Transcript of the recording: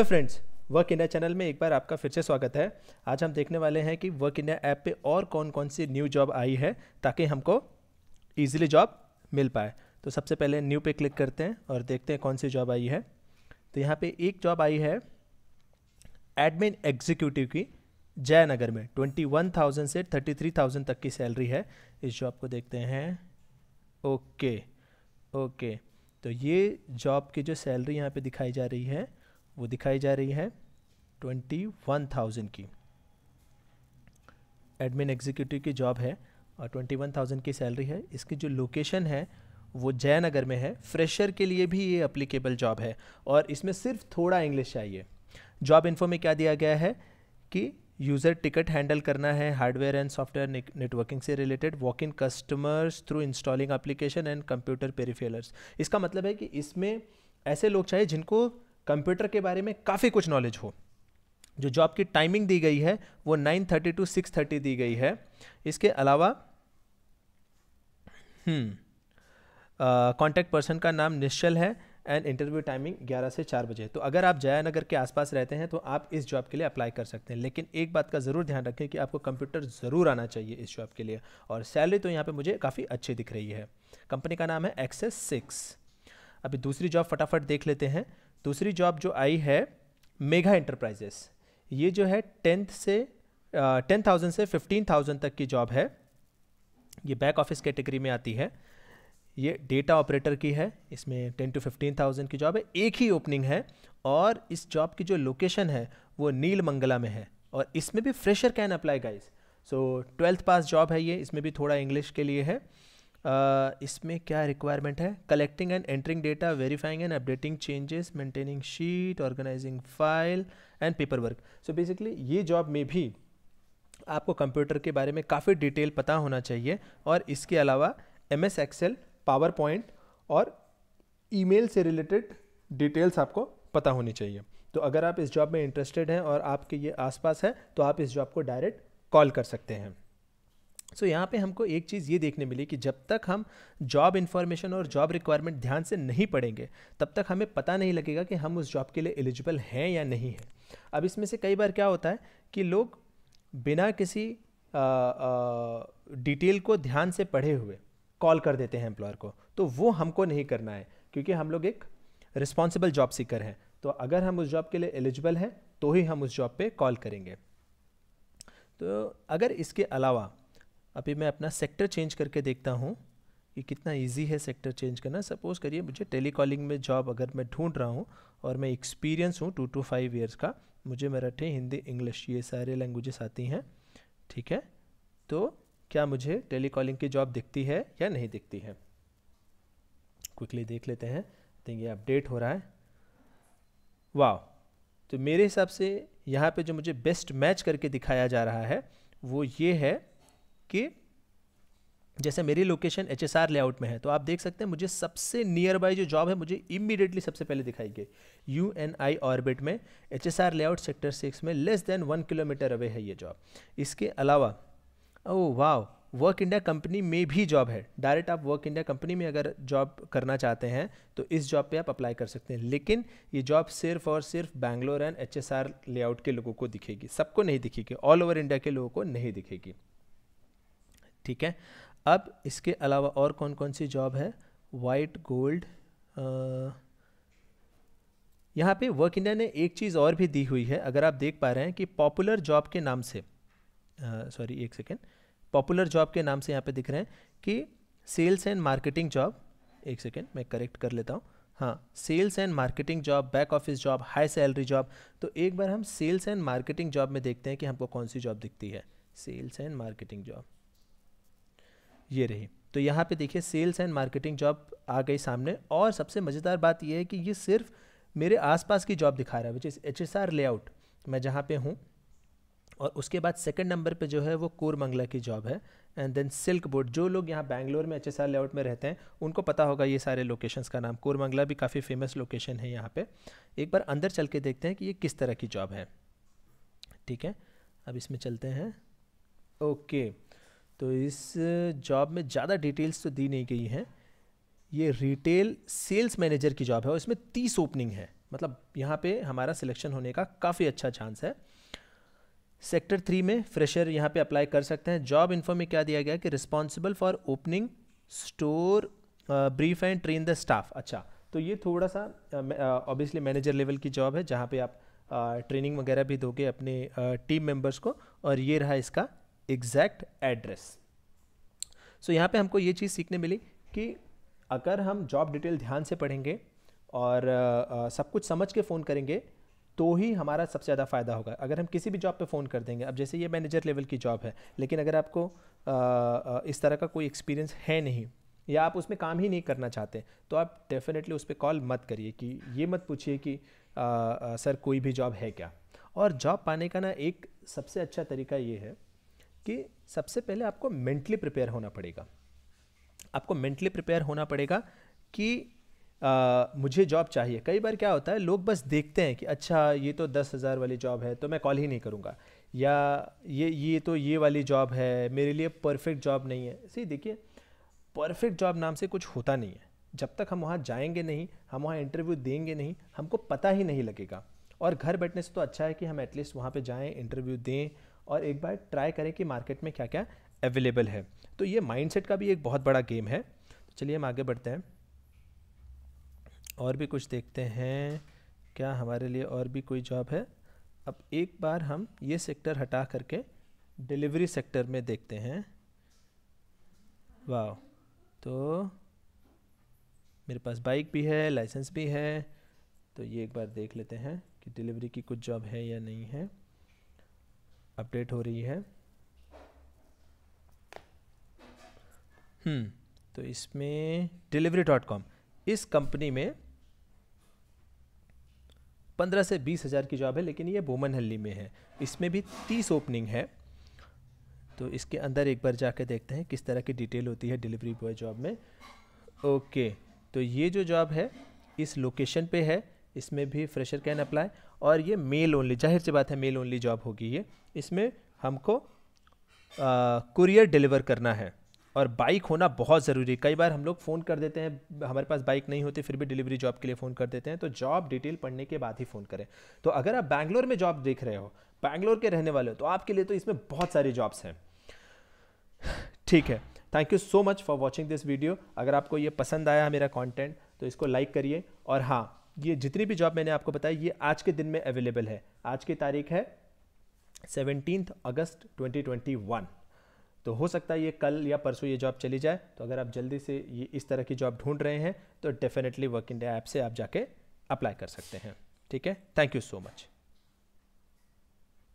Hello तो friends work India channel में एक बार आपका फिर से स्वागत है आज हम देखने वाले हैं कि वर्क इंडिया ऐप पे और कौन कौन सी न्यू जॉब आई है ताकि हमको ईजिली जॉब मिल पाए तो सबसे पहले न्यू पे क्लिक करते हैं और देखते हैं कौन सी जॉब आई है तो यहाँ पे एक जॉब आई है एडमिन एग्जीक्यूटिव की जयनगर में ट्वेंटी वन थाउजेंड से थर्टी थ्री थाउजेंड तक की सैलरी है इस जॉब को देखते हैं ओके ओके तो ये जॉब की जो सैलरी यहाँ पे दिखाई जा रही है वो दिखाई जा रही है ट्वेंटी वन थाउजेंड की एडमिन एग्जीक्यूटिव की जॉब है और ट्वेंटी वन थाउजेंड की सैलरी है इसकी जो लोकेशन है वो जयनगर में है फ्रेशर के लिए भी ये अप्लीकेबल जॉब है और इसमें सिर्फ थोड़ा इंग्लिश चाहिए जॉब इन्फो में क्या दिया गया है कि यूज़र टिकट हैंडल करना है हार्डवेयर एंड सॉफ्टवेयर नेटवर्किंग से related walk in customers through installing application and computer peripherals इसका मतलब है कि इसमें ऐसे लोग चाहिए जिनको कंप्यूटर के बारे में काफ़ी कुछ नॉलेज हो जो जॉब की टाइमिंग दी गई है वो 9:30 टू थर्टी दी गई है इसके अलावा कॉन्टैक्ट हम्म, पर्सन का नाम निश्चल है एंड इंटरव्यू टाइमिंग 11 से 4 बजे तो अगर आप जयानगर के आसपास रहते हैं तो आप इस जॉब के लिए अप्लाई कर सकते हैं लेकिन एक बात का ज़रूर ध्यान रखें कि आपको कंप्यूटर ज़रूर आना चाहिए इस जॉब के लिए और सैलरी तो यहाँ पे मुझे काफ़ी अच्छी दिख रही है कंपनी का नाम है एक्सेस सिक्स अभी दूसरी जॉब फटाफट देख लेते हैं दूसरी जॉब जो आई है मेगा इंटरप्राइजेस ये जो है टेंथ से टेन थाउजेंड से फिफ्टीन थाउजेंड तक की जॉब है ये बैक ऑफिस कैटेगरी में आती है ये डेटा ऑपरेटर की है इसमें टेन टू फिफ्टीन थाउजेंड की जॉब है एक ही ओपनिंग है और इस जॉब की जो लोकेशन है वो नील मंगला में है और इसमें भी fresher can apply guys so twelfth pass job है ये इसमें भी थोड़ा इंग्लिश के लिए है इसमें क्या रिक्वायरमेंट है collecting and entering data verifying and updating changes maintaining sheet organising file and paper work so basically ये जॉब में भी आपको कंप्यूटर के बारे में काफ़ी डिटेल पता होना चाहिए और इसके अलावा M S Excel PowerPoint और ईमेल से रिलेटेड डिटेल्स आपको पता होनी चाहिए तो अगर आप इस जॉब में इंटरेस्टेड हैं और आपके ये आसपास है तो आप इस जॉब को डायरेक्ट कॉल कर सकते हैं सो so, यहाँ पे हमको एक चीज़ ये देखने मिली कि जब तक हम जॉब इन्फॉर्मेशन और जॉब रिक्वायरमेंट ध्यान से नहीं पढ़ेंगे तब तक हमें पता नहीं लगेगा कि हम उस जॉब के लिए एलिजिबल हैं या नहीं हैं अब इसमें से कई बार क्या होता है कि लोग बिना किसी डिटेल को ध्यान से पढ़े हुए कॉल कर देते हैं एम्प्लॉयर को तो वो हमको नहीं करना है क्योंकि हम लोग एक रिस्पॉन्सिबल जॉब सीकर हैं तो अगर हम उस जॉब के लिए एलिजिबल हैं तो ही हम उस जॉब पे कॉल करेंगे तो अगर इसके अलावा अभी मैं अपना सेक्टर चेंज करके देखता हूँ कि कितना इजी है सेक्टर चेंज करना सपोज़ करिए मुझे टेलीकॉलिंग में जॉब अगर मैं ढूंढ रहा हूँ और मैं एक्सपीरियंस हूँ टू टू फाइव ईयर्स का मुझे मराठी हिंदी इंग्लिश ये सारे लैंग्वेजेस आती हैं ठीक है तो क्या मुझे टेलीकॉलिंग की जॉब दिखती है या नहीं दिखती है क्विकली देख लेते हैं तो ये अपडेट हो रहा है वाह तो मेरे हिसाब से यहाँ पे जो मुझे बेस्ट मैच करके दिखाया जा रहा है वो ये है कि जैसे मेरी location H S R layout में है तो आप देख सकते हैं मुझे सबसे नियर बाय जो जॉब है मुझे इमीडिएटली सबसे पहले दिखाई गई यू एन आई ऑर्बिट में H S R layout sector six में less than one kilometre away है ये जॉब इसके अलावा ओ वाह वर्क इंडिया कंपनी में भी जॉब है डायरेक्ट आप वर्क इंडिया कंपनी में अगर जॉब करना चाहते हैं तो इस जॉब पे आप अप्लाई कर सकते हैं लेकिन ये जॉब सिर्फ और सिर्फ बैंगलोर एंड एच लेआउट के लोगों को दिखेगी सबको नहीं दिखेगी ऑल ओवर इंडिया के लोगों को नहीं दिखेगी ठीक है अब इसके अलावा और कौन कौन सी जॉब है वाइट गोल्ड यहाँ पे वर्क इंडिया ने एक चीज़ और भी दी हुई है अगर आप देख पा रहे हैं कि पॉपुलर जॉब के नाम से सॉरी एक सेकेंड पॉपुलर जॉब के नाम से यहाँ पे दिख रहे हैं कि सेल्स एंड मार्केटिंग जॉब एक सेकेंड मैं करेक्ट कर लेता हूँ हाँ sales and marketing job back office job high salary job तो एक बार हम सेल्स एंड मार्केटिंग जॉब में देखते हैं कि हमको कौन सी जॉब दिखती है सेल्स एंड मार्केटिंग जॉब ये रही तो यहाँ पे देखिए सेल्स एंड मार्केटिंग जॉब आ गई सामने और सबसे मज़ेदार बात यह है कि ये सिर्फ मेरे आसपास की जॉब दिखा रहा है which is H S R layout मैं जहाँ पे हूँ और उसके बाद सेकंड नंबर पे जो है वो कोरमंगला की जॉब है एंड देन सिल्क बोर्ड जो लोग यहाँ बैंगलोर में एच एस आर लेआउट में रहते हैं उनको पता होगा ये सारे लोकेशंस का नाम कोरमंगला भी काफ़ी फेमस लोकेशन है यहाँ पे एक बार अंदर चल के देखते हैं कि ये किस तरह की जॉब है ठीक है अब इसमें चलते हैं ओके okay. तो इस जॉब में ज़्यादा डिटेल्स तो दी नहीं गई हैं ये रिटेल सेल्स मैनेजर की जॉब है और इसमें तीस ओपनिंग है मतलब यहाँ पे हमारा सिलेक्शन होने का काफ़ी अच्छा चांस है सेक्टर थ्री में फ्रेशर यहाँ पे अप्लाई कर सकते हैं जॉब इन्फो में क्या दिया गया कि responsible for opening store brief and train the staff अच्छा तो ये थोड़ा सा ऑब्वियसली मैनेजर लेवल की जॉब है जहाँ पे आप ट्रेनिंग uh, वगैरह भी दोगे अपने टीम uh, मेंबर्स को और ये रहा इसका एग्जैक्ट एड्रेस सो यहाँ पे हमको ये चीज़ सीखने मिली कि अगर हम जॉब डिटेल ध्यान से पढ़ेंगे और आ, आ, सब कुछ समझ के फ़ोन करेंगे तो ही हमारा सबसे ज़्यादा फ़ायदा होगा अगर हम किसी भी जॉब पे फ़ोन कर देंगे अब जैसे ये मैनेजर लेवल की जॉब है लेकिन अगर आपको आ, इस तरह का कोई एक्सपीरियंस है नहीं या आप उसमें काम ही नहीं करना चाहते तो आप डेफिनेटली उस पर कॉल मत करिए कि ये मत पूछिए कि आ, आ, सर कोई भी जॉब है क्या और जॉब पाने का ना एक सबसे अच्छा तरीका ये है कि सबसे पहले आपको मेंटली प्रिपेयर होना पड़ेगा आपको मेंटली प्रिपेयर होना पड़ेगा कि आ, मुझे जॉब चाहिए कई बार क्या होता है लोग बस देखते हैं कि अच्छा ये तो दस हज़ार वाली जॉब है तो मैं कॉल ही नहीं करूँगा या ये ये तो ये वाली जॉब है मेरे लिए परफेक्ट जॉब नहीं है सही देखिए परफेक्ट जॉब नाम से कुछ होता नहीं है जब तक हम वहाँ जाएंगे नहीं हम वहाँ इंटरव्यू देंगे नहीं हमको पता ही नहीं लगेगा और घर बैठने से तो अच्छा है कि हम एटलीस्ट वहाँ पे जाएं इंटरव्यू दें और एक बार ट्राई करें कि मार्केट में क्या क्या अवेलेबल है तो ये माइंडसेट का भी एक बहुत बड़ा गेम है तो चलिए हम आगे बढ़ते हैं और भी कुछ देखते हैं क्या हमारे लिए और भी कोई जॉब है अब एक बार हम ये सेक्टर हटा करके डिलीवरी सेक्टर में देखते हैं वाह तो मेरे पास बाइक भी है लाइसेंस भी है तो ये एक बार देख लेते हैं कि डिलीवरी की कुछ जॉब है या नहीं है अपडेट हो रही है हम्म तो इसमें डिलीवरी डॉट कॉम इस कंपनी में पंद्रह से बीस हज़ार की जॉब है लेकिन ये हल्ली में है इसमें भी तीस ओपनिंग है तो इसके अंदर एक बार जाके देखते हैं किस तरह की डिटेल होती है डिलीवरी बॉय जॉब में ओके तो ये जो जॉब है इस लोकेशन पे है इसमें भी फ्रेशर कैन अप्लाई और ये मेल ओनली जाहिर सी बात है मेल ओनली जॉब होगी ये इसमें हमको कुरियर डिलीवर करना है और बाइक होना बहुत ज़रूरी है कई बार हम लोग फ़ोन कर देते हैं हमारे पास बाइक नहीं होती फिर भी डिलीवरी जॉब के लिए फ़ोन कर देते हैं तो जॉब डिटेल पढ़ने के बाद ही फ़ोन करें तो अगर आप बैंगलोर में जॉब देख रहे हो बैंगलोर के रहने वाले हो तो आपके लिए तो इसमें बहुत सारी जॉब्स हैं ठीक है thank you so much for watching this video अगर आपको ये पसंद आया मेरा कॉन्टेंट तो इसको लाइक करिए और हाँ ये जितनी भी जॉब मैंने आपको बताई ये आज के दिन में अवेलेबल है आज की तारीख है सेवनटीन अगस्त 2021 तो हो सकता है ये कल या परसों ये जॉब चली जाए तो अगर आप जल्दी से ये इस तरह की जॉब ढूंढ रहे हैं तो डेफिनेटली वर्क इंडिया ऐप से आप जाके अप्लाई कर सकते हैं ठीक है थैंक यू सो मच